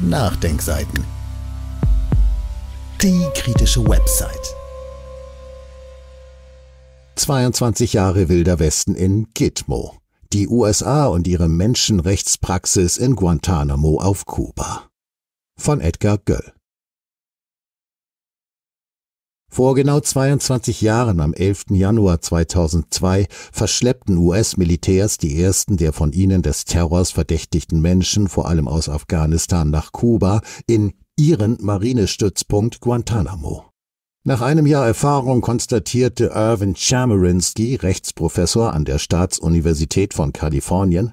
Nachdenkseiten. Die kritische Website. 22 Jahre Wilder Westen in Gitmo. Die USA und ihre Menschenrechtspraxis in Guantanamo auf Kuba. Von Edgar Göll. Vor genau 22 Jahren, am 11. Januar 2002, verschleppten US-Militärs die ersten der von ihnen des Terrors verdächtigten Menschen, vor allem aus Afghanistan, nach Kuba in ihren Marinestützpunkt Guantanamo. Nach einem Jahr Erfahrung konstatierte Irvin Chemerinsky, Rechtsprofessor an der Staatsuniversität von Kalifornien,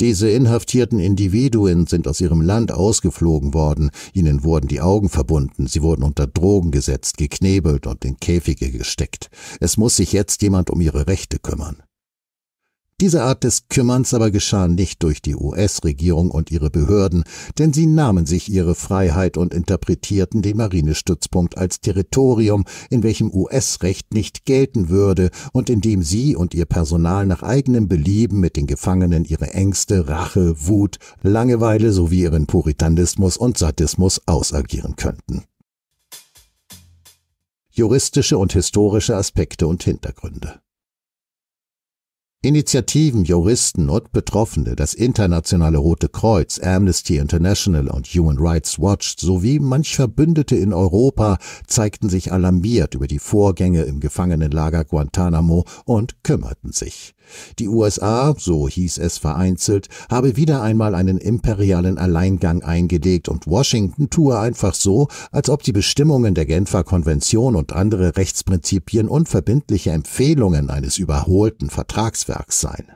diese inhaftierten Individuen sind aus ihrem Land ausgeflogen worden, ihnen wurden die Augen verbunden, sie wurden unter Drogen gesetzt, geknebelt und in Käfige gesteckt. Es muss sich jetzt jemand um ihre Rechte kümmern. Diese Art des Kümmerns aber geschah nicht durch die US-Regierung und ihre Behörden, denn sie nahmen sich ihre Freiheit und interpretierten den Marinestützpunkt als Territorium, in welchem US-Recht nicht gelten würde und in dem sie und ihr Personal nach eigenem Belieben mit den Gefangenen ihre Ängste, Rache, Wut, Langeweile sowie ihren Puritanismus und Sadismus ausagieren könnten. Juristische und historische Aspekte und Hintergründe Initiativen, Juristen und Betroffene, das Internationale Rote Kreuz, Amnesty International und Human Rights Watch sowie manch Verbündete in Europa zeigten sich alarmiert über die Vorgänge im Gefangenenlager Guantanamo und kümmerten sich. Die USA, so hieß es vereinzelt, habe wieder einmal einen imperialen Alleingang eingelegt und Washington tue einfach so, als ob die Bestimmungen der Genfer Konvention und andere Rechtsprinzipien unverbindliche Empfehlungen eines überholten Vertragswerks seien.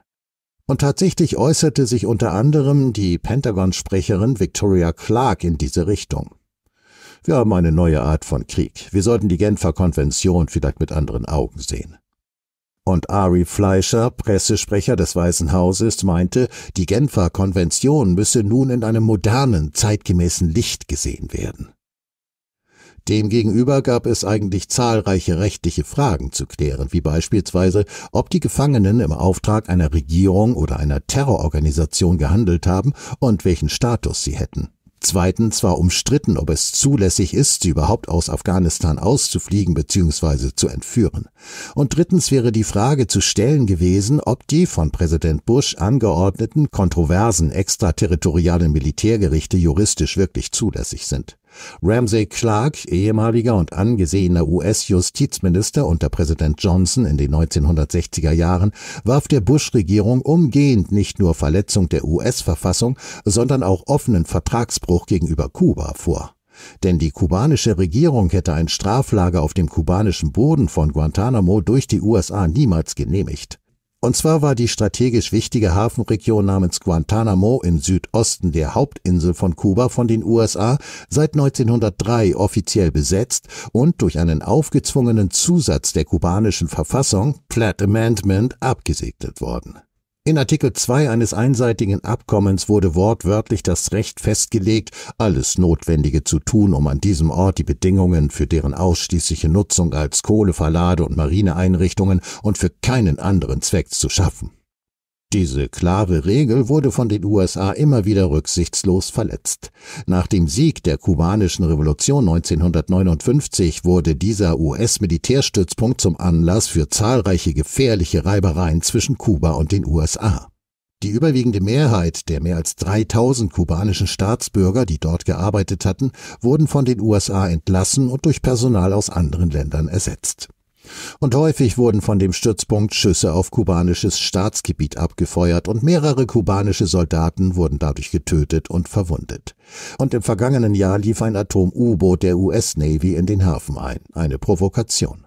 Und tatsächlich äußerte sich unter anderem die Pentagon-Sprecherin Victoria Clark in diese Richtung. Wir haben eine neue Art von Krieg. Wir sollten die Genfer Konvention vielleicht mit anderen Augen sehen. Und Ari Fleischer, Pressesprecher des Weißen Hauses, meinte, die Genfer Konvention müsse nun in einem modernen, zeitgemäßen Licht gesehen werden. Demgegenüber gab es eigentlich zahlreiche rechtliche Fragen zu klären, wie beispielsweise, ob die Gefangenen im Auftrag einer Regierung oder einer Terrororganisation gehandelt haben und welchen Status sie hätten. Zweitens war umstritten, ob es zulässig ist, sie überhaupt aus Afghanistan auszufliegen bzw. zu entführen. Und drittens wäre die Frage zu stellen gewesen, ob die von Präsident Bush angeordneten kontroversen extraterritorialen Militärgerichte juristisch wirklich zulässig sind. Ramsey Clark, ehemaliger und angesehener US-Justizminister unter Präsident Johnson in den 1960er Jahren, warf der Bush-Regierung umgehend nicht nur Verletzung der US-Verfassung, sondern auch offenen Vertragsbruch gegenüber Kuba vor. Denn die kubanische Regierung hätte ein Straflager auf dem kubanischen Boden von Guantanamo durch die USA niemals genehmigt. Und zwar war die strategisch wichtige Hafenregion namens Guantanamo im Südosten der Hauptinsel von Kuba von den USA seit 1903 offiziell besetzt und durch einen aufgezwungenen Zusatz der kubanischen Verfassung, Platt Amendment, abgesegnet worden. In Artikel 2 eines einseitigen Abkommens wurde wortwörtlich das Recht festgelegt, alles Notwendige zu tun, um an diesem Ort die Bedingungen für deren ausschließliche Nutzung als Kohleverlade und Marineeinrichtungen und für keinen anderen Zweck zu schaffen diese klare Regel wurde von den USA immer wieder rücksichtslos verletzt. Nach dem Sieg der kubanischen Revolution 1959 wurde dieser US-Militärstützpunkt zum Anlass für zahlreiche gefährliche Reibereien zwischen Kuba und den USA. Die überwiegende Mehrheit der mehr als 3000 kubanischen Staatsbürger, die dort gearbeitet hatten, wurden von den USA entlassen und durch Personal aus anderen Ländern ersetzt. Und häufig wurden von dem Stützpunkt Schüsse auf kubanisches Staatsgebiet abgefeuert und mehrere kubanische Soldaten wurden dadurch getötet und verwundet. Und im vergangenen Jahr lief ein Atom-U-Boot der US Navy in den Hafen ein. Eine Provokation.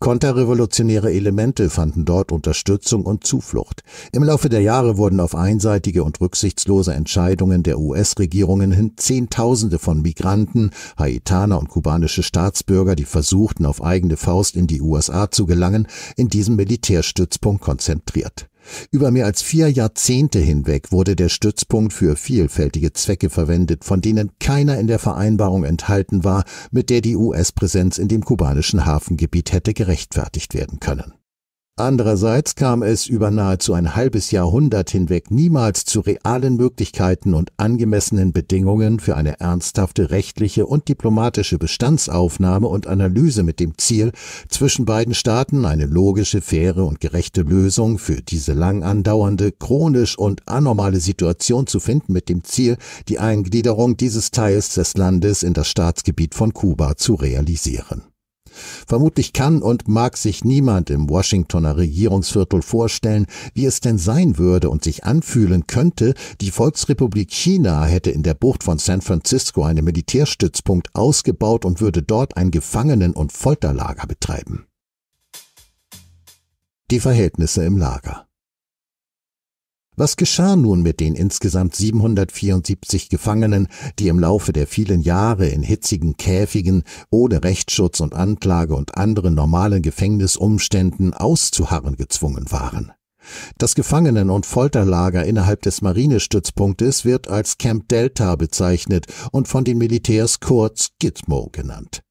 Konterrevolutionäre Elemente fanden dort Unterstützung und Zuflucht. Im Laufe der Jahre wurden auf einseitige und rücksichtslose Entscheidungen der US-Regierungen hin Zehntausende von Migranten, Haitaner und kubanische Staatsbürger, die versuchten, auf eigene Faust in die USA zu gelangen, in diesem Militärstützpunkt konzentriert. Über mehr als vier Jahrzehnte hinweg wurde der Stützpunkt für vielfältige Zwecke verwendet, von denen keiner in der Vereinbarung enthalten war, mit der die US-Präsenz in dem kubanischen Hafengebiet hätte gerechtfertigt werden können Andererseits kam es über nahezu ein halbes Jahrhundert hinweg niemals zu realen Möglichkeiten und angemessenen Bedingungen für eine ernsthafte rechtliche und diplomatische Bestandsaufnahme und Analyse mit dem Ziel, zwischen beiden Staaten eine logische, faire und gerechte Lösung für diese lang andauernde, chronisch und anormale Situation zu finden mit dem Ziel, die Eingliederung dieses Teils des Landes in das Staatsgebiet von Kuba zu realisieren. Vermutlich kann und mag sich niemand im Washingtoner Regierungsviertel vorstellen, wie es denn sein würde und sich anfühlen könnte, die Volksrepublik China hätte in der Bucht von San Francisco einen Militärstützpunkt ausgebaut und würde dort ein Gefangenen- und Folterlager betreiben. Die Verhältnisse im Lager. Was geschah nun mit den insgesamt 774 Gefangenen, die im Laufe der vielen Jahre in hitzigen Käfigen ohne Rechtsschutz und Anklage und anderen normalen Gefängnisumständen auszuharren gezwungen waren? Das Gefangenen- und Folterlager innerhalb des Marinestützpunktes wird als Camp Delta bezeichnet und von den Militärs kurz Gitmo genannt.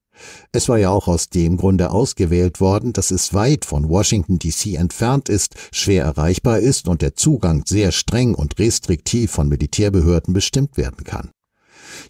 Es war ja auch aus dem Grunde ausgewählt worden, dass es weit von Washington DC entfernt ist, schwer erreichbar ist und der Zugang sehr streng und restriktiv von Militärbehörden bestimmt werden kann.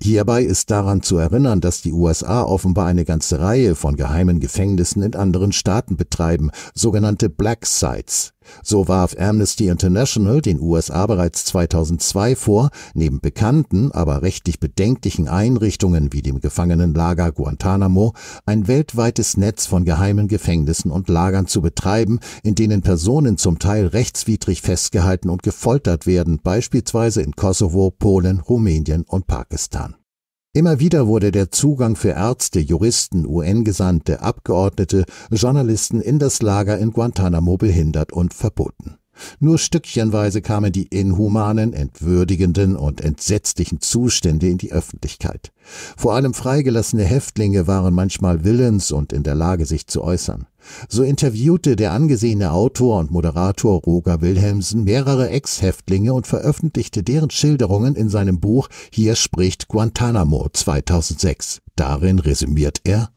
Hierbei ist daran zu erinnern, dass die USA offenbar eine ganze Reihe von geheimen Gefängnissen in anderen Staaten betreiben, sogenannte Black Sites, so warf Amnesty International den USA bereits 2002 vor, neben bekannten, aber rechtlich bedenklichen Einrichtungen wie dem Gefangenenlager Guantanamo ein weltweites Netz von geheimen Gefängnissen und Lagern zu betreiben, in denen Personen zum Teil rechtswidrig festgehalten und gefoltert werden, beispielsweise in Kosovo, Polen, Rumänien und Pakistan. Immer wieder wurde der Zugang für Ärzte, Juristen, UN-Gesandte, Abgeordnete, Journalisten in das Lager in Guantanamo behindert und verboten. Nur stückchenweise kamen die inhumanen, entwürdigenden und entsetzlichen Zustände in die Öffentlichkeit. Vor allem freigelassene Häftlinge waren manchmal willens und in der Lage, sich zu äußern. So interviewte der angesehene Autor und Moderator Roger Wilhelmsen mehrere Ex-Häftlinge und veröffentlichte deren Schilderungen in seinem Buch Hier spricht Guantanamo 2006. Darin resümiert er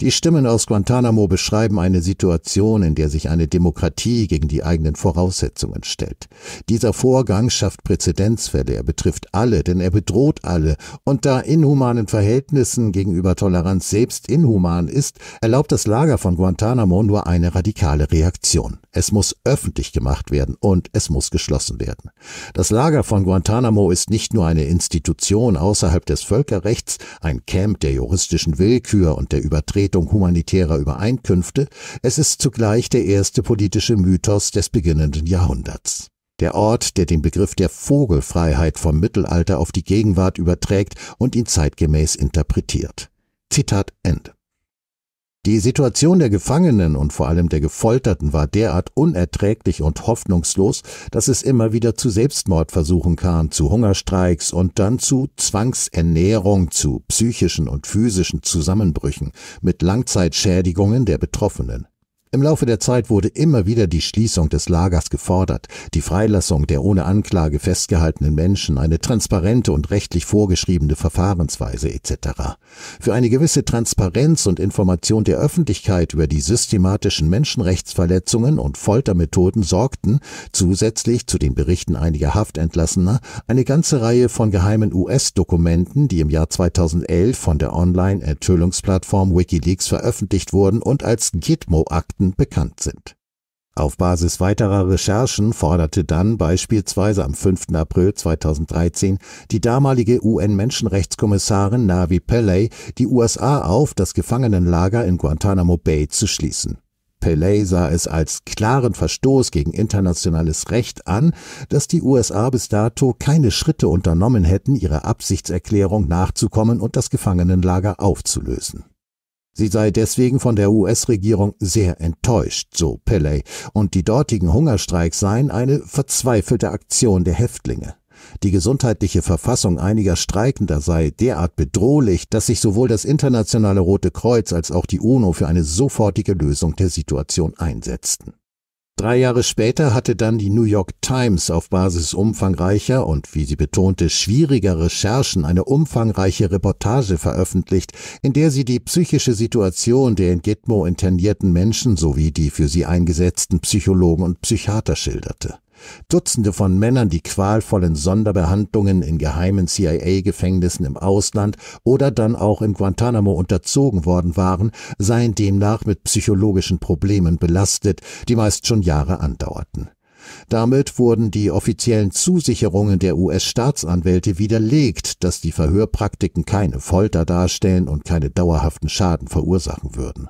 die Stimmen aus Guantanamo beschreiben eine Situation, in der sich eine Demokratie gegen die eigenen Voraussetzungen stellt. Dieser Vorgang schafft Präzedenzfälle, er betrifft alle, denn er bedroht alle, und da inhumanen Verhältnissen gegenüber Toleranz selbst inhuman ist, erlaubt das Lager von Guantanamo nur eine radikale Reaktion. Es muss öffentlich gemacht werden und es muss geschlossen werden. Das Lager von Guantanamo ist nicht nur eine Institution außerhalb des Völkerrechts, ein Camp der juristischen Willkür und der Übertretung humanitärer Übereinkünfte, es ist zugleich der erste politische Mythos des beginnenden Jahrhunderts. Der Ort, der den Begriff der Vogelfreiheit vom Mittelalter auf die Gegenwart überträgt und ihn zeitgemäß interpretiert. Zitat Ende. Die Situation der Gefangenen und vor allem der Gefolterten war derart unerträglich und hoffnungslos, dass es immer wieder zu Selbstmordversuchen kam, zu Hungerstreiks und dann zu Zwangsernährung, zu psychischen und physischen Zusammenbrüchen mit Langzeitschädigungen der Betroffenen. Im Laufe der Zeit wurde immer wieder die Schließung des Lagers gefordert, die Freilassung der ohne Anklage festgehaltenen Menschen, eine transparente und rechtlich vorgeschriebene Verfahrensweise etc. Für eine gewisse Transparenz und Information der Öffentlichkeit über die systematischen Menschenrechtsverletzungen und Foltermethoden sorgten zusätzlich zu den Berichten einiger Haftentlassener eine ganze Reihe von geheimen US-Dokumenten, die im Jahr 2011 von der Online-Enthüllungsplattform Wikileaks veröffentlicht wurden und als Gitmo-Akt Fakten bekannt sind. Auf Basis weiterer Recherchen forderte dann beispielsweise am 5. April 2013 die damalige UN-Menschenrechtskommissarin Navi Pelley die USA auf, das Gefangenenlager in Guantanamo Bay zu schließen. Pelley sah es als klaren Verstoß gegen internationales Recht an, dass die USA bis dato keine Schritte unternommen hätten, ihrer Absichtserklärung nachzukommen und das Gefangenenlager aufzulösen. Sie sei deswegen von der US-Regierung sehr enttäuscht, so Pelley, und die dortigen Hungerstreiks seien eine verzweifelte Aktion der Häftlinge. Die gesundheitliche Verfassung einiger Streikender sei derart bedrohlich, dass sich sowohl das internationale Rote Kreuz als auch die UNO für eine sofortige Lösung der Situation einsetzten. Drei Jahre später hatte dann die New York Times auf Basis umfangreicher und, wie sie betonte, schwieriger Recherchen eine umfangreiche Reportage veröffentlicht, in der sie die psychische Situation der in Gitmo internierten Menschen sowie die für sie eingesetzten Psychologen und Psychiater schilderte. Dutzende von Männern, die qualvollen Sonderbehandlungen in geheimen CIA-Gefängnissen im Ausland oder dann auch in Guantanamo unterzogen worden waren, seien demnach mit psychologischen Problemen belastet, die meist schon Jahre andauerten. Damit wurden die offiziellen Zusicherungen der US-Staatsanwälte widerlegt, dass die Verhörpraktiken keine Folter darstellen und keine dauerhaften Schaden verursachen würden.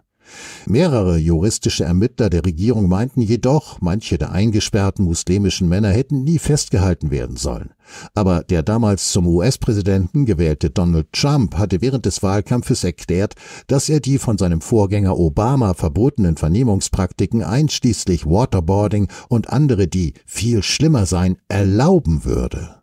Mehrere juristische Ermittler der Regierung meinten jedoch, manche der eingesperrten muslimischen Männer hätten nie festgehalten werden sollen. Aber der damals zum US-Präsidenten gewählte Donald Trump hatte während des Wahlkampfes erklärt, dass er die von seinem Vorgänger Obama verbotenen Vernehmungspraktiken einschließlich Waterboarding und andere, die viel schlimmer seien, erlauben würde.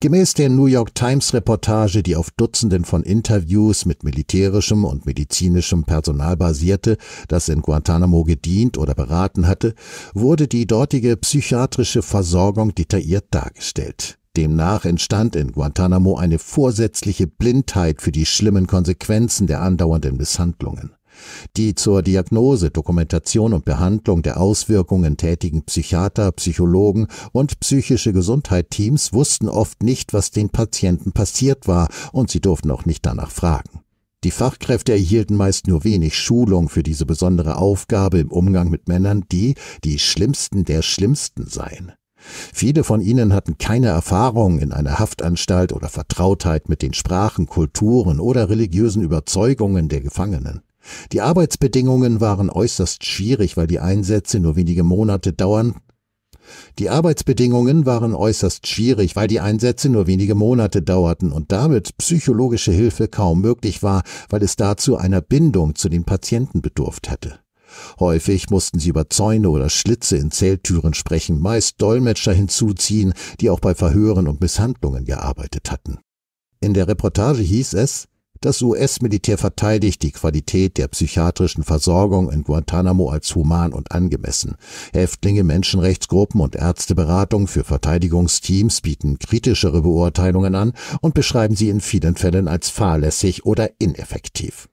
Gemäß der New York Times Reportage, die auf Dutzenden von Interviews mit militärischem und medizinischem Personal basierte, das in Guantanamo gedient oder beraten hatte, wurde die dortige psychiatrische Versorgung detailliert dargestellt. Demnach entstand in Guantanamo eine vorsätzliche Blindheit für die schlimmen Konsequenzen der andauernden Misshandlungen. Die zur Diagnose, Dokumentation und Behandlung der Auswirkungen tätigen Psychiater, Psychologen und psychische Gesundheitsteams wussten oft nicht, was den Patienten passiert war, und sie durften auch nicht danach fragen. Die Fachkräfte erhielten meist nur wenig Schulung für diese besondere Aufgabe im Umgang mit Männern, die die Schlimmsten der Schlimmsten seien. Viele von ihnen hatten keine Erfahrung in einer Haftanstalt oder Vertrautheit mit den Sprachen, Kulturen oder religiösen Überzeugungen der Gefangenen. Die Arbeitsbedingungen waren äußerst schwierig, weil die Einsätze nur wenige Monate dauern. Die Arbeitsbedingungen waren äußerst schwierig, weil die Einsätze nur wenige Monate dauerten und damit psychologische Hilfe kaum möglich war, weil es dazu einer Bindung zu den Patienten bedurft hätte. Häufig mussten sie über Zäune oder Schlitze in Zelltüren sprechen, meist Dolmetscher hinzuziehen, die auch bei Verhören und Misshandlungen gearbeitet hatten. In der Reportage hieß es, das US-Militär verteidigt die Qualität der psychiatrischen Versorgung in Guantanamo als human und angemessen. Häftlinge, Menschenrechtsgruppen und Ärzteberatung für Verteidigungsteams bieten kritischere Beurteilungen an und beschreiben sie in vielen Fällen als fahrlässig oder ineffektiv.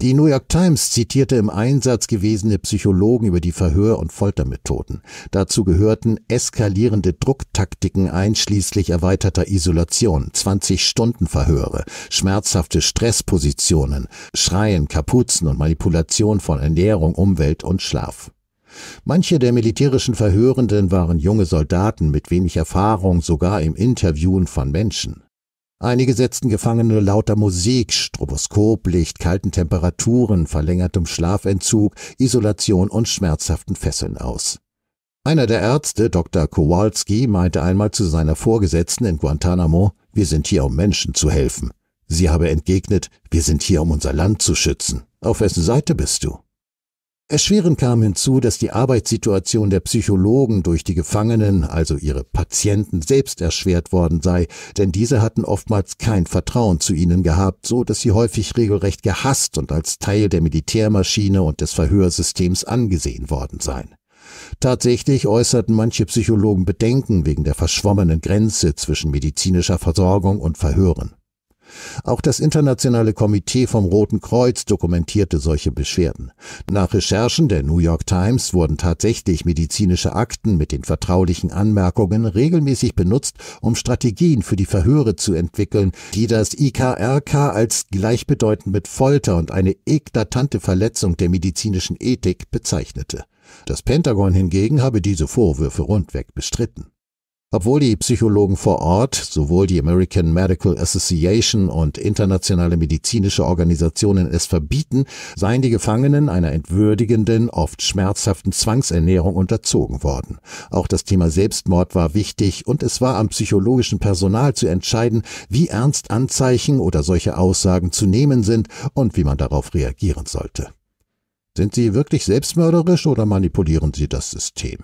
Die New York Times zitierte im Einsatz gewesene Psychologen über die Verhör- und Foltermethoden. Dazu gehörten eskalierende Drucktaktiken einschließlich erweiterter Isolation, 20-Stunden-Verhöre, schmerzhafte Stresspositionen, Schreien, Kapuzen und Manipulation von Ernährung, Umwelt und Schlaf. Manche der militärischen Verhörenden waren junge Soldaten mit wenig Erfahrung sogar im Interviewen von Menschen. Einige setzten Gefangene lauter Musik, Stroboskoplicht, kalten Temperaturen, verlängertem Schlafentzug, Isolation und schmerzhaften Fesseln aus. Einer der Ärzte, Dr. Kowalski, meinte einmal zu seiner Vorgesetzten in Guantanamo, wir sind hier, um Menschen zu helfen. Sie habe entgegnet, wir sind hier, um unser Land zu schützen. Auf wessen Seite bist du? Erschwerend kam hinzu, dass die Arbeitssituation der Psychologen durch die Gefangenen, also ihre Patienten, selbst erschwert worden sei, denn diese hatten oftmals kein Vertrauen zu ihnen gehabt, so dass sie häufig regelrecht gehasst und als Teil der Militärmaschine und des Verhörsystems angesehen worden seien. Tatsächlich äußerten manche Psychologen Bedenken wegen der verschwommenen Grenze zwischen medizinischer Versorgung und Verhören. Auch das Internationale Komitee vom Roten Kreuz dokumentierte solche Beschwerden. Nach Recherchen der New York Times wurden tatsächlich medizinische Akten mit den vertraulichen Anmerkungen regelmäßig benutzt, um Strategien für die Verhöre zu entwickeln, die das IKRK als gleichbedeutend mit Folter und eine eklatante Verletzung der medizinischen Ethik bezeichnete. Das Pentagon hingegen habe diese Vorwürfe rundweg bestritten. Obwohl die Psychologen vor Ort, sowohl die American Medical Association und internationale medizinische Organisationen es verbieten, seien die Gefangenen einer entwürdigenden, oft schmerzhaften Zwangsernährung unterzogen worden. Auch das Thema Selbstmord war wichtig und es war am psychologischen Personal zu entscheiden, wie ernst Anzeichen oder solche Aussagen zu nehmen sind und wie man darauf reagieren sollte. Sind sie wirklich selbstmörderisch oder manipulieren sie das System?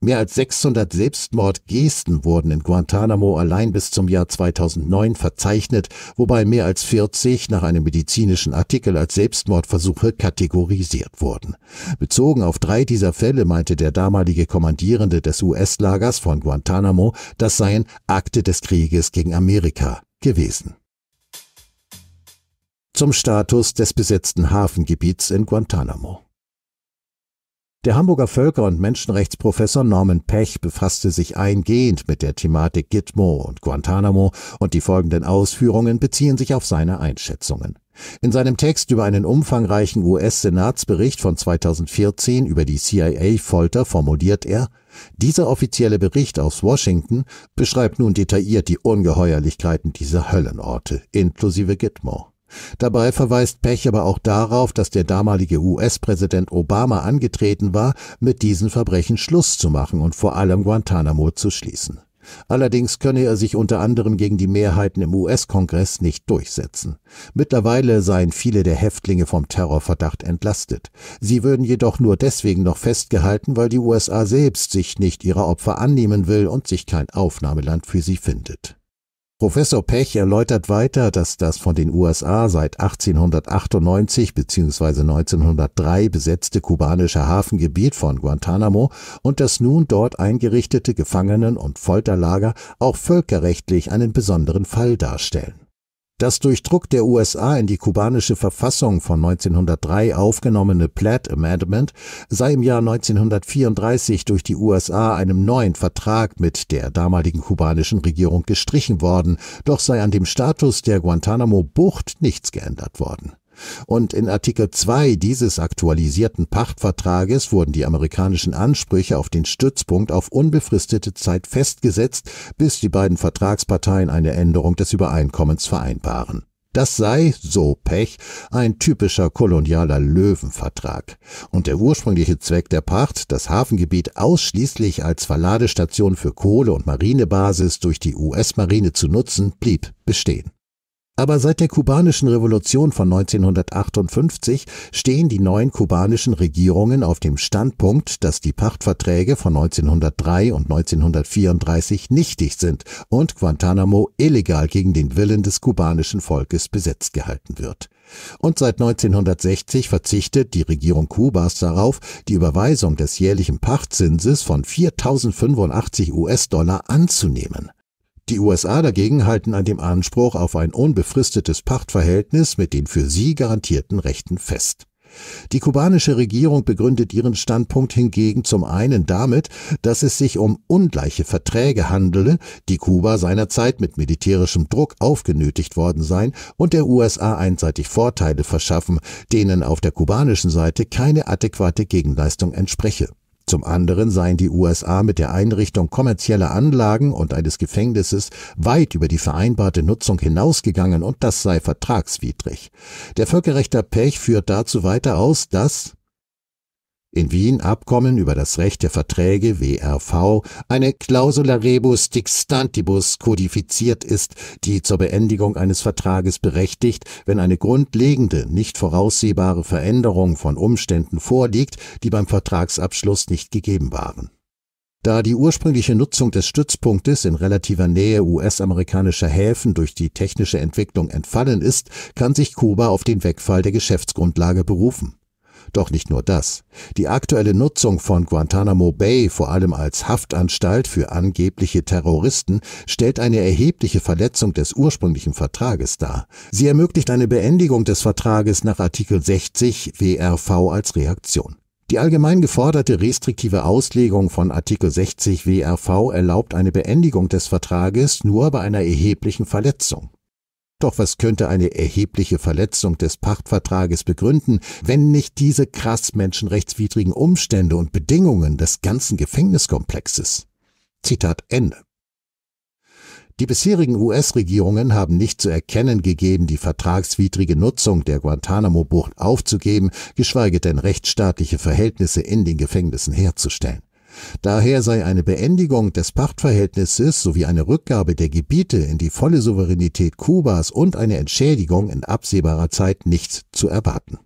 Mehr als 600 Selbstmordgesten wurden in Guantanamo allein bis zum Jahr 2009 verzeichnet, wobei mehr als 40 nach einem medizinischen Artikel als Selbstmordversuche kategorisiert wurden. Bezogen auf drei dieser Fälle meinte der damalige Kommandierende des US-Lagers von Guantanamo, das seien Akte des Krieges gegen Amerika gewesen. Zum Status des besetzten Hafengebiets in Guantanamo. Der Hamburger Völker- und Menschenrechtsprofessor Norman Pech befasste sich eingehend mit der Thematik Gitmo und Guantanamo und die folgenden Ausführungen beziehen sich auf seine Einschätzungen. In seinem Text über einen umfangreichen US-Senatsbericht von 2014 über die CIA-Folter formuliert er, dieser offizielle Bericht aus Washington beschreibt nun detailliert die Ungeheuerlichkeiten dieser Höllenorte, inklusive Gitmo. Dabei verweist Pech aber auch darauf, dass der damalige US-Präsident Obama angetreten war, mit diesen Verbrechen Schluss zu machen und vor allem Guantanamo zu schließen. Allerdings könne er sich unter anderem gegen die Mehrheiten im US-Kongress nicht durchsetzen. Mittlerweile seien viele der Häftlinge vom Terrorverdacht entlastet. Sie würden jedoch nur deswegen noch festgehalten, weil die USA selbst sich nicht ihrer Opfer annehmen will und sich kein Aufnahmeland für sie findet. Professor Pech erläutert weiter, dass das von den USA seit 1898 bzw. 1903 besetzte kubanische Hafengebiet von Guantanamo und das nun dort eingerichtete Gefangenen- und Folterlager auch völkerrechtlich einen besonderen Fall darstellen das durch Druck der USA in die kubanische Verfassung von 1903 aufgenommene Platt Amendment sei im Jahr 1934 durch die USA einem neuen Vertrag mit der damaligen kubanischen Regierung gestrichen worden, doch sei an dem Status der Guantanamo-Bucht nichts geändert worden. Und in Artikel 2 dieses aktualisierten Pachtvertrages wurden die amerikanischen Ansprüche auf den Stützpunkt auf unbefristete Zeit festgesetzt, bis die beiden Vertragsparteien eine Änderung des Übereinkommens vereinbaren. Das sei, so Pech, ein typischer kolonialer Löwenvertrag. Und der ursprüngliche Zweck der Pacht, das Hafengebiet ausschließlich als Verladestation für Kohle- und Marinebasis durch die US-Marine zu nutzen, blieb bestehen. Aber seit der kubanischen Revolution von 1958 stehen die neuen kubanischen Regierungen auf dem Standpunkt, dass die Pachtverträge von 1903 und 1934 nichtig sind und Guantanamo illegal gegen den Willen des kubanischen Volkes besetzt gehalten wird. Und seit 1960 verzichtet die Regierung Kubas darauf, die Überweisung des jährlichen Pachtzinses von 4085 US-Dollar anzunehmen. Die USA dagegen halten an dem Anspruch auf ein unbefristetes Pachtverhältnis mit den für sie garantierten Rechten fest. Die kubanische Regierung begründet ihren Standpunkt hingegen zum einen damit, dass es sich um ungleiche Verträge handele, die Kuba seinerzeit mit militärischem Druck aufgenötigt worden seien und der USA einseitig Vorteile verschaffen, denen auf der kubanischen Seite keine adäquate Gegenleistung entspreche. Zum anderen seien die USA mit der Einrichtung kommerzieller Anlagen und eines Gefängnisses weit über die vereinbarte Nutzung hinausgegangen und das sei vertragswidrig. Der Völkerrechter Pech führt dazu weiter aus, dass in Wien Abkommen über das Recht der Verträge WRV, eine Clausula rebus dixtantibus kodifiziert ist, die zur Beendigung eines Vertrages berechtigt, wenn eine grundlegende, nicht voraussehbare Veränderung von Umständen vorliegt, die beim Vertragsabschluss nicht gegeben waren. Da die ursprüngliche Nutzung des Stützpunktes in relativer Nähe US-amerikanischer Häfen durch die technische Entwicklung entfallen ist, kann sich Kuba auf den Wegfall der Geschäftsgrundlage berufen. Doch nicht nur das. Die aktuelle Nutzung von Guantanamo Bay vor allem als Haftanstalt für angebliche Terroristen stellt eine erhebliche Verletzung des ursprünglichen Vertrages dar. Sie ermöglicht eine Beendigung des Vertrages nach Artikel 60 WRV als Reaktion. Die allgemein geforderte restriktive Auslegung von Artikel 60 WRV erlaubt eine Beendigung des Vertrages nur bei einer erheblichen Verletzung. Doch was könnte eine erhebliche Verletzung des Pachtvertrages begründen, wenn nicht diese krass menschenrechtswidrigen Umstände und Bedingungen des ganzen Gefängniskomplexes? Zitat Ende. Die bisherigen US-Regierungen haben nicht zu erkennen gegeben, die vertragswidrige Nutzung der Guantanamo-Bucht aufzugeben, geschweige denn rechtsstaatliche Verhältnisse in den Gefängnissen herzustellen. Daher sei eine Beendigung des Pachtverhältnisses sowie eine Rückgabe der Gebiete in die volle Souveränität Kubas und eine Entschädigung in absehbarer Zeit nicht zu erwarten.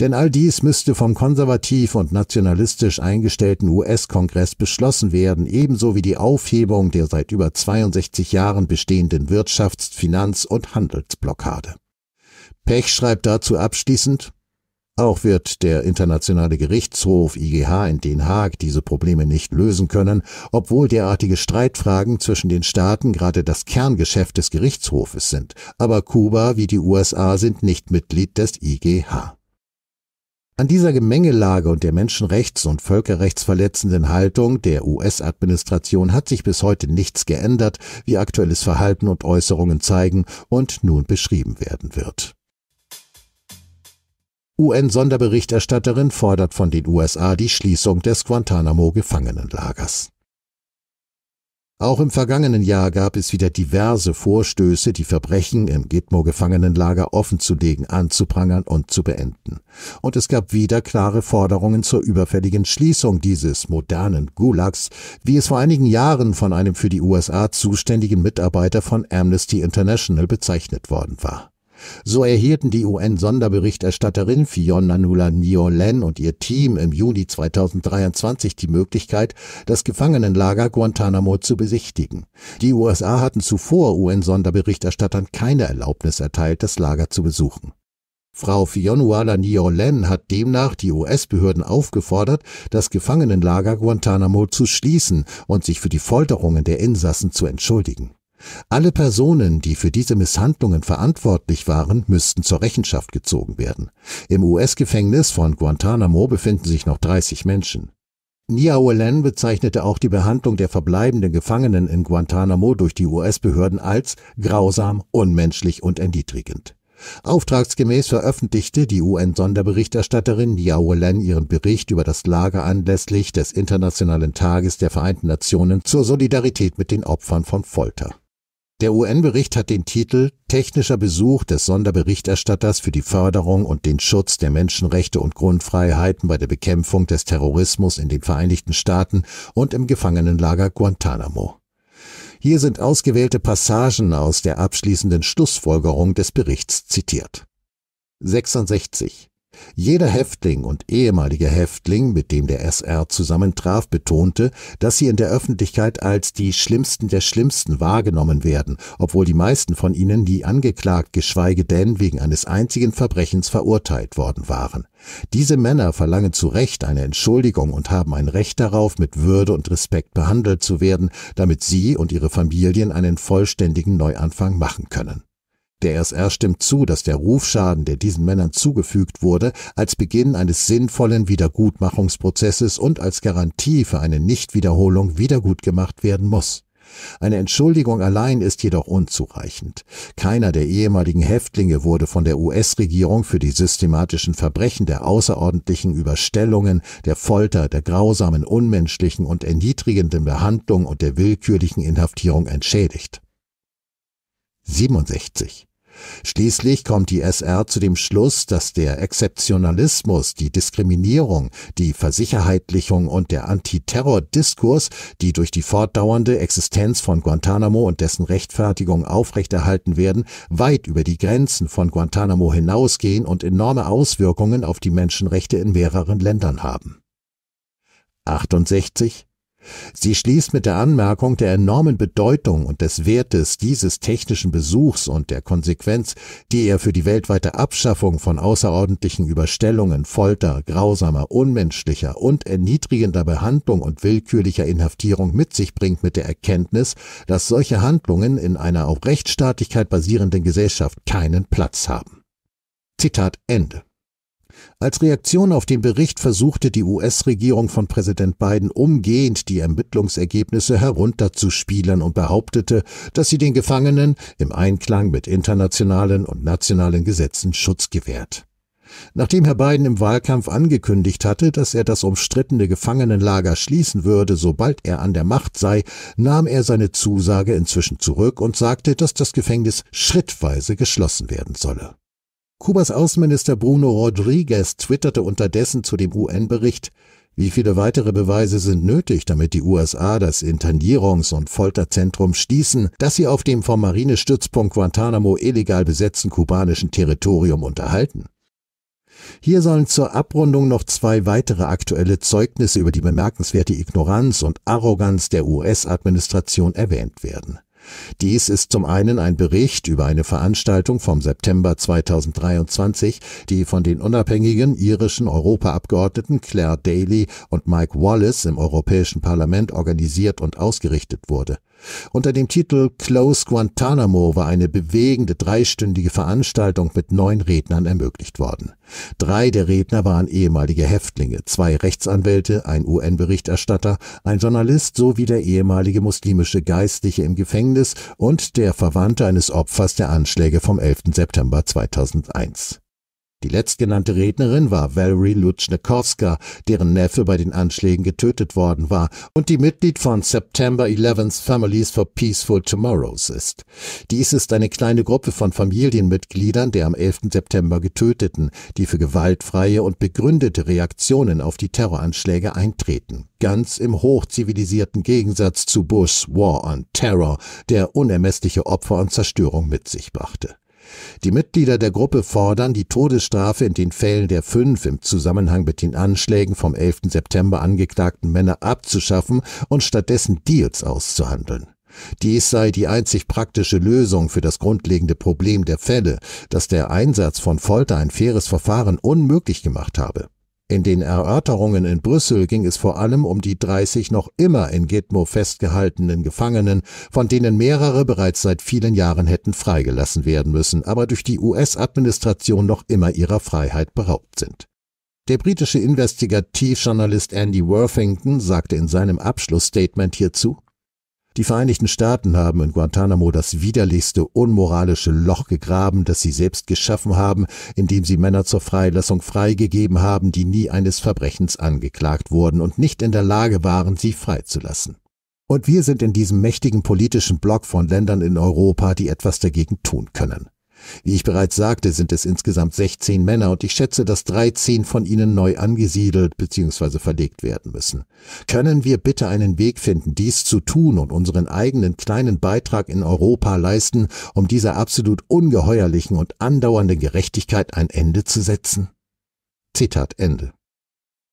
Denn all dies müsste vom konservativ und nationalistisch eingestellten US-Kongress beschlossen werden, ebenso wie die Aufhebung der seit über 62 Jahren bestehenden Wirtschafts-, Finanz- und Handelsblockade. Pech schreibt dazu abschließend, auch wird der Internationale Gerichtshof IGH in Den Haag diese Probleme nicht lösen können, obwohl derartige Streitfragen zwischen den Staaten gerade das Kerngeschäft des Gerichtshofes sind. Aber Kuba wie die USA sind nicht Mitglied des IGH. An dieser Gemengelage und der menschenrechts- und völkerrechtsverletzenden Haltung der US-Administration hat sich bis heute nichts geändert, wie aktuelles Verhalten und Äußerungen zeigen und nun beschrieben werden wird. UN-Sonderberichterstatterin fordert von den USA die Schließung des Guantanamo-Gefangenenlagers. Auch im vergangenen Jahr gab es wieder diverse Vorstöße, die Verbrechen im Gitmo-Gefangenenlager offenzulegen, anzuprangern und zu beenden. Und es gab wieder klare Forderungen zur überfälligen Schließung dieses modernen Gulags, wie es vor einigen Jahren von einem für die USA zuständigen Mitarbeiter von Amnesty International bezeichnet worden war. So erhielten die UN-Sonderberichterstatterin Fiona Nolan-Niolen und ihr Team im Juni 2023 die Möglichkeit, das Gefangenenlager Guantanamo zu besichtigen. Die USA hatten zuvor UN-Sonderberichterstattern keine Erlaubnis erteilt, das Lager zu besuchen. Frau Fionnuala Niolen hat demnach die US-Behörden aufgefordert, das Gefangenenlager Guantanamo zu schließen und sich für die Folterungen der Insassen zu entschuldigen. Alle Personen, die für diese Misshandlungen verantwortlich waren, müssten zur Rechenschaft gezogen werden. Im US-Gefängnis von Guantanamo befinden sich noch 30 Menschen. Niao Len bezeichnete auch die Behandlung der verbleibenden Gefangenen in Guantanamo durch die US-Behörden als grausam, unmenschlich und erniedrigend. Auftragsgemäß veröffentlichte die UN-Sonderberichterstatterin Niao Len ihren Bericht über das Lager anlässlich des Internationalen Tages der Vereinten Nationen zur Solidarität mit den Opfern von Folter. Der UN-Bericht hat den Titel Technischer Besuch des Sonderberichterstatters für die Förderung und den Schutz der Menschenrechte und Grundfreiheiten bei der Bekämpfung des Terrorismus in den Vereinigten Staaten und im Gefangenenlager Guantanamo. Hier sind ausgewählte Passagen aus der abschließenden Schlussfolgerung des Berichts zitiert. 66. Jeder Häftling und ehemalige Häftling, mit dem der SR zusammentraf, betonte, dass sie in der Öffentlichkeit als die Schlimmsten der Schlimmsten wahrgenommen werden, obwohl die meisten von ihnen nie angeklagt, geschweige denn wegen eines einzigen Verbrechens verurteilt worden waren. Diese Männer verlangen zu Recht eine Entschuldigung und haben ein Recht darauf, mit Würde und Respekt behandelt zu werden, damit sie und ihre Familien einen vollständigen Neuanfang machen können. Der SR stimmt zu, dass der Rufschaden, der diesen Männern zugefügt wurde, als Beginn eines sinnvollen Wiedergutmachungsprozesses und als Garantie für eine Nichtwiederholung wiedergutgemacht werden muss. Eine Entschuldigung allein ist jedoch unzureichend. Keiner der ehemaligen Häftlinge wurde von der US-Regierung für die systematischen Verbrechen der außerordentlichen Überstellungen, der Folter, der grausamen, unmenschlichen und erniedrigenden Behandlung und der willkürlichen Inhaftierung entschädigt. 67. Schließlich kommt die SR zu dem Schluss, dass der Exzeptionalismus, die Diskriminierung, die Versicherheitlichung und der Antiterror-Diskurs, die durch die fortdauernde Existenz von Guantanamo und dessen Rechtfertigung aufrechterhalten werden, weit über die Grenzen von Guantanamo hinausgehen und enorme Auswirkungen auf die Menschenrechte in mehreren Ländern haben. 68 Sie schließt mit der Anmerkung der enormen Bedeutung und des Wertes dieses technischen Besuchs und der Konsequenz, die er für die weltweite Abschaffung von außerordentlichen Überstellungen, Folter, grausamer, unmenschlicher und erniedrigender Behandlung und willkürlicher Inhaftierung mit sich bringt, mit der Erkenntnis, dass solche Handlungen in einer auf Rechtsstaatlichkeit basierenden Gesellschaft keinen Platz haben. Zitat Ende. Als Reaktion auf den Bericht versuchte die US-Regierung von Präsident Biden umgehend die Ermittlungsergebnisse herunterzuspielen und behauptete, dass sie den Gefangenen im Einklang mit internationalen und nationalen Gesetzen Schutz gewährt. Nachdem Herr Biden im Wahlkampf angekündigt hatte, dass er das umstrittene Gefangenenlager schließen würde, sobald er an der Macht sei, nahm er seine Zusage inzwischen zurück und sagte, dass das Gefängnis schrittweise geschlossen werden solle. Kubas Außenminister Bruno Rodriguez twitterte unterdessen zu dem UN-Bericht, wie viele weitere Beweise sind nötig, damit die USA das Internierungs- und Folterzentrum schließen, das sie auf dem vom Marinestützpunkt Guantanamo illegal besetzten kubanischen Territorium unterhalten? Hier sollen zur Abrundung noch zwei weitere aktuelle Zeugnisse über die bemerkenswerte Ignoranz und Arroganz der US-Administration erwähnt werden. Dies ist zum einen ein Bericht über eine Veranstaltung vom September 2023, die von den unabhängigen irischen Europaabgeordneten Claire Daly und Mike Wallace im Europäischen Parlament organisiert und ausgerichtet wurde unter dem Titel Close Guantanamo war eine bewegende dreistündige Veranstaltung mit neun Rednern ermöglicht worden. Drei der Redner waren ehemalige Häftlinge, zwei Rechtsanwälte, ein UN-Berichterstatter, ein Journalist sowie der ehemalige muslimische Geistliche im Gefängnis und der Verwandte eines Opfers der Anschläge vom 11. September 2001. Die letztgenannte Rednerin war Valerie Lutschnikowska, deren Neffe bei den Anschlägen getötet worden war und die Mitglied von September 11th Families for Peaceful Tomorrows ist. Dies ist eine kleine Gruppe von Familienmitgliedern der am 11. September getöteten, die für gewaltfreie und begründete Reaktionen auf die Terroranschläge eintreten. Ganz im hochzivilisierten Gegensatz zu Bushs War on Terror, der unermessliche Opfer und Zerstörung mit sich brachte. Die Mitglieder der Gruppe fordern, die Todesstrafe in den Fällen der fünf im Zusammenhang mit den Anschlägen vom 11. September angeklagten Männer abzuschaffen und stattdessen Deals auszuhandeln. Dies sei die einzig praktische Lösung für das grundlegende Problem der Fälle, dass der Einsatz von Folter ein faires Verfahren unmöglich gemacht habe. In den Erörterungen in Brüssel ging es vor allem um die 30 noch immer in Gitmo festgehaltenen Gefangenen, von denen mehrere bereits seit vielen Jahren hätten freigelassen werden müssen, aber durch die US-Administration noch immer ihrer Freiheit beraubt sind. Der britische Investigativjournalist Andy Worthington sagte in seinem Abschlussstatement hierzu die Vereinigten Staaten haben in Guantanamo das widerlichste, unmoralische Loch gegraben, das sie selbst geschaffen haben, indem sie Männer zur Freilassung freigegeben haben, die nie eines Verbrechens angeklagt wurden und nicht in der Lage waren, sie freizulassen. Und wir sind in diesem mächtigen politischen Block von Ländern in Europa, die etwas dagegen tun können. Wie ich bereits sagte, sind es insgesamt 16 Männer und ich schätze, dass 13 von ihnen neu angesiedelt bzw. verlegt werden müssen. Können wir bitte einen Weg finden, dies zu tun und unseren eigenen kleinen Beitrag in Europa leisten, um dieser absolut ungeheuerlichen und andauernden Gerechtigkeit ein Ende zu setzen? Zitat Ende.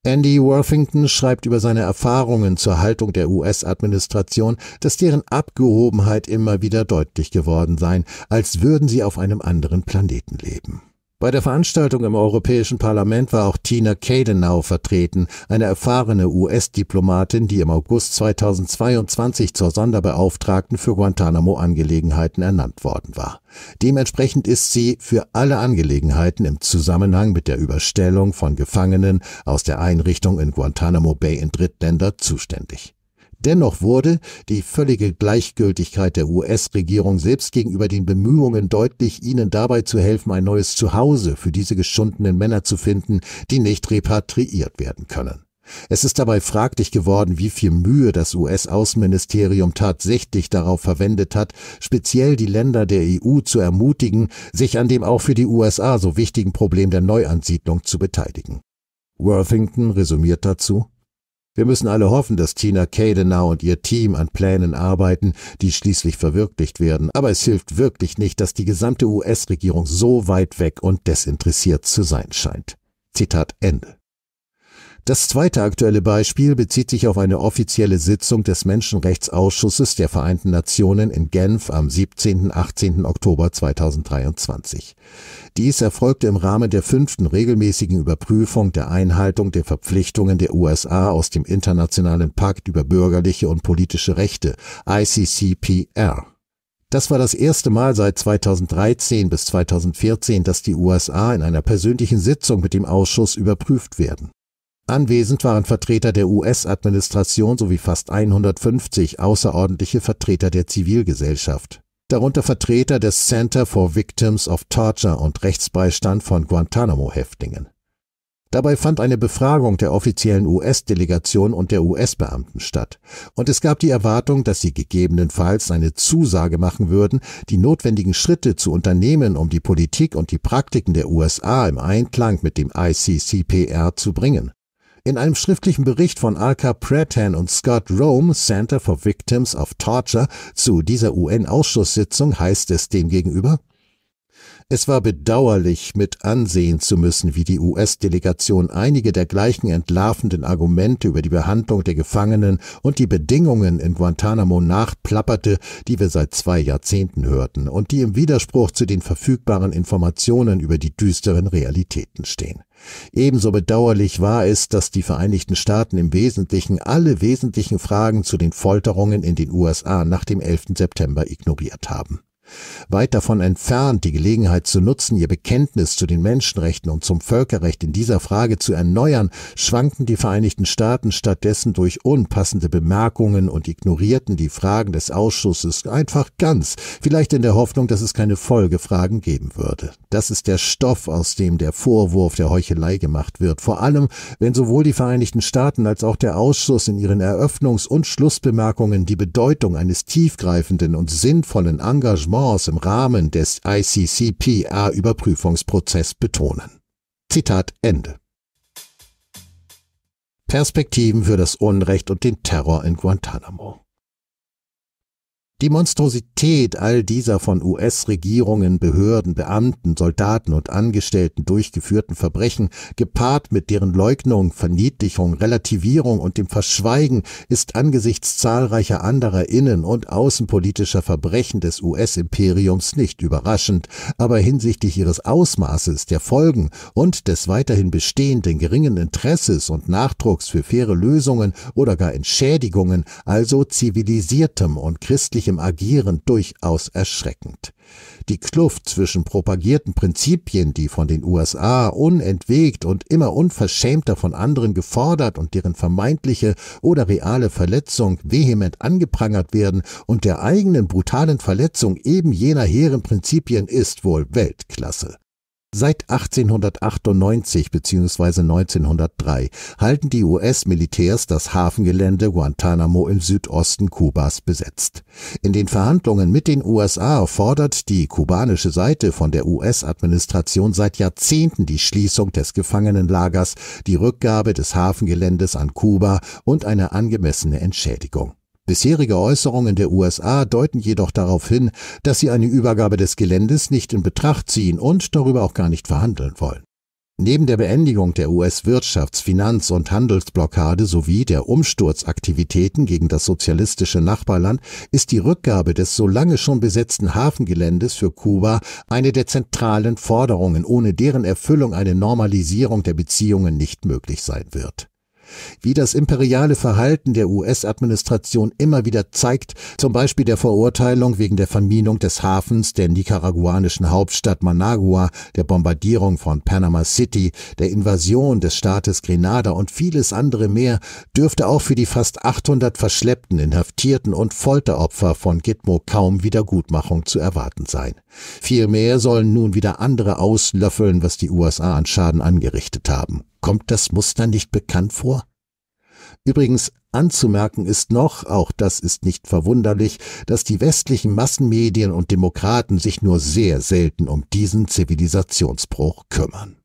Andy Worthington schreibt über seine Erfahrungen zur Haltung der US-Administration, dass deren Abgehobenheit immer wieder deutlich geworden sei, als würden sie auf einem anderen Planeten leben. Bei der Veranstaltung im Europäischen Parlament war auch Tina Cadenau vertreten, eine erfahrene US-Diplomatin, die im August 2022 zur Sonderbeauftragten für Guantanamo-Angelegenheiten ernannt worden war. Dementsprechend ist sie für alle Angelegenheiten im Zusammenhang mit der Überstellung von Gefangenen aus der Einrichtung in Guantanamo Bay in Drittländer zuständig. Dennoch wurde die völlige Gleichgültigkeit der US-Regierung selbst gegenüber den Bemühungen deutlich, ihnen dabei zu helfen, ein neues Zuhause für diese geschundenen Männer zu finden, die nicht repatriiert werden können. Es ist dabei fraglich geworden, wie viel Mühe das US-Außenministerium tatsächlich darauf verwendet hat, speziell die Länder der EU zu ermutigen, sich an dem auch für die USA so wichtigen Problem der Neuansiedlung zu beteiligen. Worthington resümiert dazu wir müssen alle hoffen, dass Tina Cadenau und ihr Team an Plänen arbeiten, die schließlich verwirklicht werden. Aber es hilft wirklich nicht, dass die gesamte US-Regierung so weit weg und desinteressiert zu sein scheint. Zitat Ende. Das zweite aktuelle Beispiel bezieht sich auf eine offizielle Sitzung des Menschenrechtsausschusses der Vereinten Nationen in Genf am 17. 18. Oktober 2023. Dies erfolgte im Rahmen der fünften regelmäßigen Überprüfung der Einhaltung der Verpflichtungen der USA aus dem Internationalen Pakt über bürgerliche und politische Rechte, ICCPR. Das war das erste Mal seit 2013 bis 2014, dass die USA in einer persönlichen Sitzung mit dem Ausschuss überprüft werden. Anwesend waren Vertreter der US-Administration sowie fast 150 außerordentliche Vertreter der Zivilgesellschaft, darunter Vertreter des Center for Victims of Torture und Rechtsbeistand von Guantanamo-Häftlingen. Dabei fand eine Befragung der offiziellen US-Delegation und der US-Beamten statt, und es gab die Erwartung, dass sie gegebenenfalls eine Zusage machen würden, die notwendigen Schritte zu unternehmen, um die Politik und die Praktiken der USA im Einklang mit dem ICCPR zu bringen. In einem schriftlichen Bericht von Arca Pratan und Scott Rome, Center for Victims of Torture, zu dieser UN-Ausschusssitzung heißt es demgegenüber, es war bedauerlich, mit ansehen zu müssen, wie die US-Delegation einige der gleichen entlarvenden Argumente über die Behandlung der Gefangenen und die Bedingungen in Guantanamo nachplapperte, die wir seit zwei Jahrzehnten hörten und die im Widerspruch zu den verfügbaren Informationen über die düsteren Realitäten stehen. Ebenso bedauerlich war es, dass die Vereinigten Staaten im Wesentlichen alle wesentlichen Fragen zu den Folterungen in den USA nach dem 11. September ignoriert haben. Weit davon entfernt, die Gelegenheit zu nutzen, ihr Bekenntnis zu den Menschenrechten und zum Völkerrecht in dieser Frage zu erneuern, schwankten die Vereinigten Staaten stattdessen durch unpassende Bemerkungen und ignorierten die Fragen des Ausschusses einfach ganz, vielleicht in der Hoffnung, dass es keine Folgefragen geben würde. Das ist der Stoff, aus dem der Vorwurf der Heuchelei gemacht wird, vor allem wenn sowohl die Vereinigten Staaten als auch der Ausschuss in ihren Eröffnungs- und Schlussbemerkungen die Bedeutung eines tiefgreifenden und sinnvollen Engagements Engagements im Rahmen des ICCPA-Überprüfungsprozess betonen. Zitat Ende. Perspektiven für das Unrecht und den Terror in Guantanamo. Die Monstrosität all dieser von US-Regierungen, Behörden, Beamten, Soldaten und Angestellten durchgeführten Verbrechen, gepaart mit deren Leugnung, Verniedlichung, Relativierung und dem Verschweigen, ist angesichts zahlreicher anderer innen- und außenpolitischer Verbrechen des US-Imperiums nicht überraschend, aber hinsichtlich ihres Ausmaßes, der Folgen und des weiterhin bestehenden geringen Interesses und Nachdrucks für faire Lösungen oder gar Entschädigungen, also zivilisiertem und christlichem menschlichem Agieren durchaus erschreckend. Die Kluft zwischen propagierten Prinzipien, die von den USA unentwegt und immer unverschämter von anderen gefordert und deren vermeintliche oder reale Verletzung vehement angeprangert werden, und der eigenen brutalen Verletzung eben jener hehren Prinzipien ist wohl Weltklasse. Seit 1898 bzw. 1903 halten die US-Militärs das Hafengelände Guantanamo im Südosten Kubas besetzt. In den Verhandlungen mit den USA fordert die kubanische Seite von der US-Administration seit Jahrzehnten die Schließung des Gefangenenlagers, die Rückgabe des Hafengeländes an Kuba und eine angemessene Entschädigung. Bisherige Äußerungen der USA deuten jedoch darauf hin, dass sie eine Übergabe des Geländes nicht in Betracht ziehen und darüber auch gar nicht verhandeln wollen. Neben der Beendigung der US-Wirtschafts-, Finanz- und Handelsblockade sowie der Umsturzaktivitäten gegen das sozialistische Nachbarland ist die Rückgabe des so lange schon besetzten Hafengeländes für Kuba eine der zentralen Forderungen, ohne deren Erfüllung eine Normalisierung der Beziehungen nicht möglich sein wird wie das imperiale Verhalten der US-Administration immer wieder zeigt, zum Beispiel der Verurteilung wegen der Verminung des Hafens der nicaraguanischen Hauptstadt Managua, der Bombardierung von Panama City, der Invasion des Staates Grenada und vieles andere mehr, dürfte auch für die fast 800 verschleppten, inhaftierten und Folteropfer von Gitmo kaum Wiedergutmachung zu erwarten sein. Vielmehr sollen nun wieder andere auslöffeln, was die USA an Schaden angerichtet haben. Kommt das Muster nicht bekannt vor? Übrigens anzumerken ist noch, auch das ist nicht verwunderlich, dass die westlichen Massenmedien und Demokraten sich nur sehr selten um diesen Zivilisationsbruch kümmern.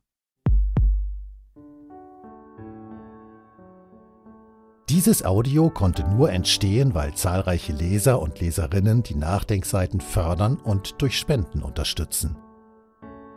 Dieses Audio konnte nur entstehen, weil zahlreiche Leser und Leserinnen die Nachdenkseiten fördern und durch Spenden unterstützen.